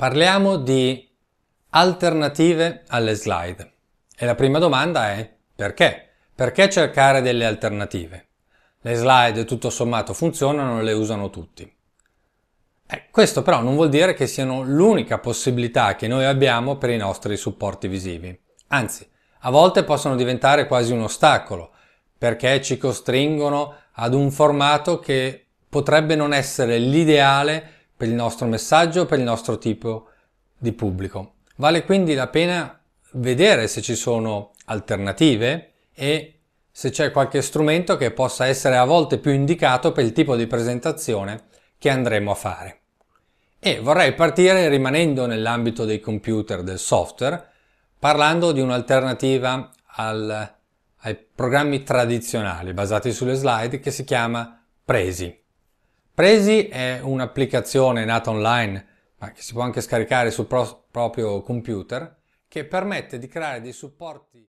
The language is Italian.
Parliamo di alternative alle slide. E la prima domanda è perché? Perché cercare delle alternative? Le slide tutto sommato funzionano e le usano tutti. Eh, questo però non vuol dire che siano l'unica possibilità che noi abbiamo per i nostri supporti visivi. Anzi, a volte possono diventare quasi un ostacolo perché ci costringono ad un formato che potrebbe non essere l'ideale per il nostro messaggio, per il nostro tipo di pubblico. Vale quindi la pena vedere se ci sono alternative e se c'è qualche strumento che possa essere a volte più indicato per il tipo di presentazione che andremo a fare. E vorrei partire rimanendo nell'ambito dei computer, del software, parlando di un'alternativa al, ai programmi tradizionali basati sulle slide che si chiama Presi. Presi è un'applicazione nata online, ma che si può anche scaricare sul pro- proprio computer, che permette di creare dei supporti